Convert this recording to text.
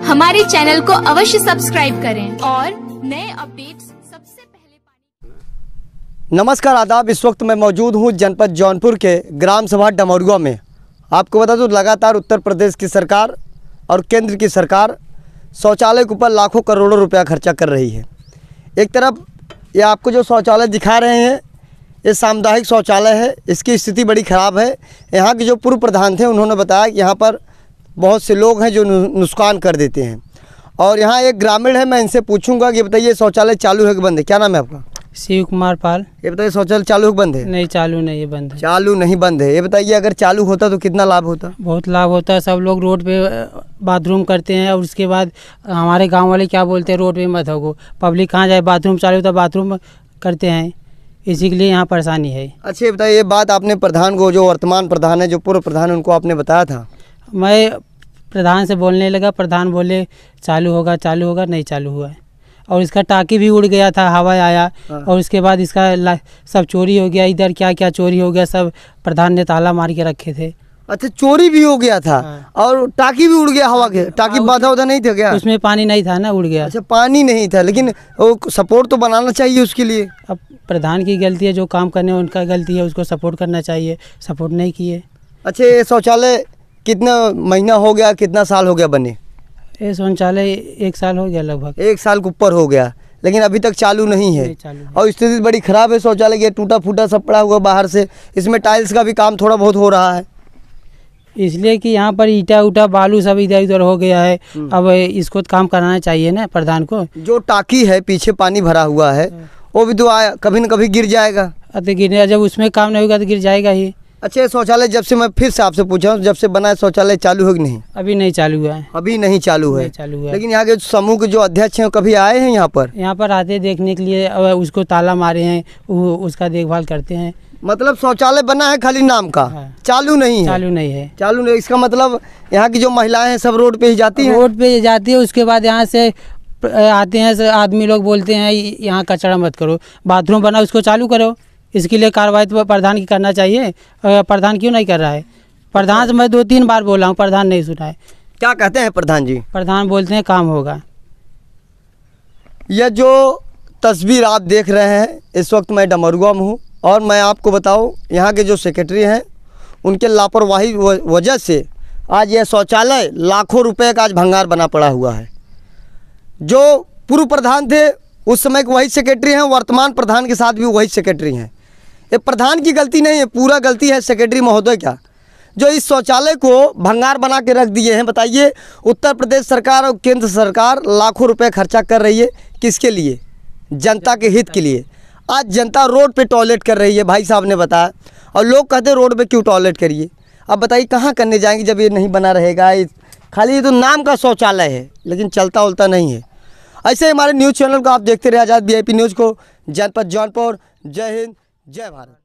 हमारे चैनल को अवश्य सब्सक्राइब करें और नए अपडेट्स सबसे पहले नमस्कार आदाब इस वक्त मैं मौजूद हूं जनपद जौनपुर के ग्राम सभा डमरुआ में आपको बता दूं लगातार उत्तर प्रदेश की सरकार और केंद्र की सरकार शौचालय के ऊपर लाखों करोड़ों रुपया खर्चा कर रही है एक तरफ ये आपको जो शौचालय दिखा रहे हैं ये सामुदायिक शौचालय है इसकी स्थिति बड़ी ख़राब है यहाँ के जो पूर्व प्रधान थे उन्होंने बताया कि यहाँ पर बहुत से लोग हैं जो नुकसान कर देते हैं और यहाँ एक ग्रामीण है मैं इनसे पूछूंगा कि बताइए शौचालय चालू है कि बंद है क्या नाम है आपका शिव कुमार पाल ये बताइए शौचालय चालू है बंद है नहीं चालू नहीं है बंद है चालू नहीं बंद है ये बताइए अगर चालू होता तो कितना लाभ होता बहुत लाभ होता है सब लोग रोड पे बाथरूम करते हैं और उसके बाद हमारे गाँव वाले क्या बोलते हैं रोड पे मत हो पब्लिक कहाँ जाए बाथरूम चालू होता तो बाथरूम करते हैं इसी के लिए यहाँ परेशानी है अच्छा बताइए ये बात आपने प्रधान को जो वर्तमान प्रधान है जो पूर्व प्रधान उनको आपने बताया था मैं प्रधान से बोलने लगा प्रधान बोले चालू होगा चालू होगा नहीं चालू हुआ और इसका टाकी भी उड़ गया था हवा आया हाँ। और उसके बाद इसका सब चोरी हो गया इधर क्या क्या चोरी हो गया सब प्रधान ने ताला मार के रखे थे अच्छा चोरी भी हो गया था हाँ। और टाकी भी उड़ गया हवा के टाकी हाँ, बाधा उधा नहीं था क्या उसमें पानी नहीं था ना उड़ गया अच्छा पानी नहीं था लेकिन वो सपोर्ट तो बनाना चाहिए उसके लिए अब प्रधान की गलती है जो काम करने उनका गलती है उसको सपोर्ट करना चाहिए सपोर्ट नहीं किए अच्छा ये शौचालय कितना महीना हो गया कितना साल हो गया बने ये शौचालय एक साल हो गया लगभग एक साल के ऊपर हो गया लेकिन अभी तक चालू नहीं है चालू और स्थिति बड़ी ख़राब है शौचालय की टूटा फूटा सब पड़ा हुआ बाहर से इसमें टाइल्स का भी काम थोड़ा बहुत हो रहा है इसलिए कि यहाँ पर ईटा उटा बालू सब इधर उधर हो गया है हम्म। अब इसको तो काम कराना चाहिए ना प्रधान को जो टाकी है पीछे पानी भरा हुआ है हाँ। वो भी तो आया कभी न कभी गिर जाएगा तो गिर जब उसमें काम नहीं होगा तो गिर जाएगा ही अच्छा शौचालय जब से मैं फिर से आपसे पूछा हूँ जब से बना है शौचालय चालू है कि नहीं अभी नहीं चालू हुआ है अभी नहीं चालू है चालू हुआ लेकिन यहाँ के समूह के जो अध्यक्ष हैं कभी आए हैं यहाँ पर यहाँ पर आते देखने के लिए उसको ताला मारे हैं उसका देखभाल करते हैं मतलब शौचालय बना है खाली नाम का हाँ। चालू नहीं है चालू नहीं है चालू नहीं इसका मतलब यहाँ की जो महिलाएं हैं सब रोड पे ही जाती हैं रोड पे जाती है उसके बाद यहाँ से आते हैं आदमी लोग बोलते हैं यहाँ कचरा मत करो बाथरूम बना उसको चालू करो इसके लिए कार्रवाई तो प्रधान की करना चाहिए प्रधान क्यों नहीं कर रहा है प्रधान से मैं दो तीन बार बोला हूँ प्रधान नहीं सुना है क्या कहते हैं प्रधान जी प्रधान बोलते हैं काम होगा यह जो तस्वीर आप देख रहे हैं इस वक्त मैं डमरुआ में हूँ और मैं आपको बताऊँ यहाँ के जो सेक्रेटरी हैं उनके लापरवाही वजह से आज यह शौचालय लाखों रुपए का आज भंगार बना पड़ा हुआ है जो पूर्व प्रधान थे उस समय के वही सेक्रेटरी हैं वर्तमान प्रधान के साथ भी वही सेक्रेटरी हैं ये प्रधान की गलती नहीं है पूरा गलती है सेक्रेटरी महोदय का जो इस शौचालय को भंगार बना के रख दिए हैं बताइए उत्तर प्रदेश सरकार और केंद्र सरकार लाखों रुपए खर्चा कर रही है किसके लिए जनता के हित के लिए आज जनता रोड पे टॉयलेट कर रही है भाई साहब ने बताया और लोग कहते रोड पे क्यों टॉयलेट करिए अब बताइए कहाँ करने जाएंगे जब ये नहीं बना रहेगा खाली ये तो नाम का शौचालय है लेकिन चलता उलता नहीं है ऐसे हमारे न्यूज़ चैनल को आप देखते रहे आज़ाद बी न्यूज़ को जनपद जौनपुर जय हिंद जय भारत